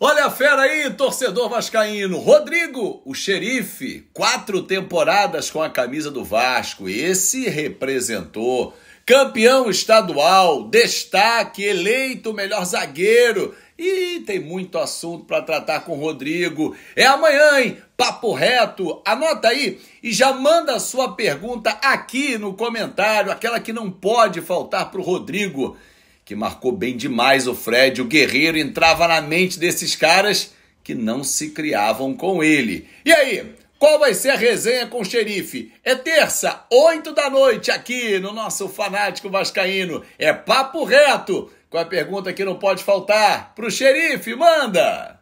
Olha a fera aí, torcedor vascaíno. Rodrigo, o xerife, quatro temporadas com a camisa do Vasco. Esse representou. Campeão estadual, destaque, eleito melhor zagueiro. E tem muito assunto para tratar com o Rodrigo. É amanhã, hein? Papo reto. Anota aí e já manda a sua pergunta aqui no comentário, aquela que não pode faltar para o Rodrigo que marcou bem demais o Fred. O Guerreiro entrava na mente desses caras que não se criavam com ele. E aí, qual vai ser a resenha com o xerife? É terça, 8 da noite, aqui no nosso Fanático Vascaíno. É papo reto, com a pergunta que não pode faltar pro xerife, manda!